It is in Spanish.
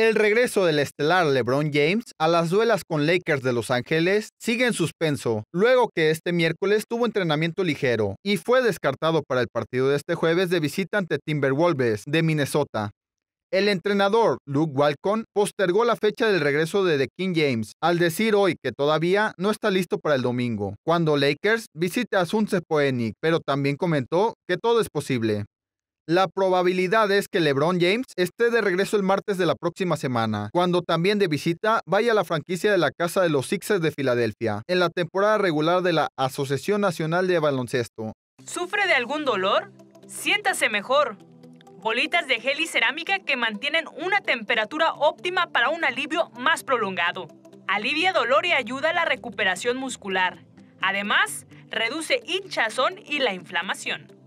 El regreso del estelar LeBron James a las duelas con Lakers de Los Ángeles sigue en suspenso, luego que este miércoles tuvo entrenamiento ligero y fue descartado para el partido de este jueves de visita ante Timberwolves de Minnesota. El entrenador Luke Walcon postergó la fecha del regreso de The King James al decir hoy que todavía no está listo para el domingo, cuando Lakers visite a Sunset Phoenix, pero también comentó que todo es posible. La probabilidad es que LeBron James esté de regreso el martes de la próxima semana, cuando también de visita vaya a la franquicia de la Casa de los Sixers de Filadelfia, en la temporada regular de la Asociación Nacional de Baloncesto. ¿Sufre de algún dolor? Siéntase mejor. Bolitas de gel y cerámica que mantienen una temperatura óptima para un alivio más prolongado. Alivia dolor y ayuda a la recuperación muscular. Además, reduce hinchazón y la inflamación.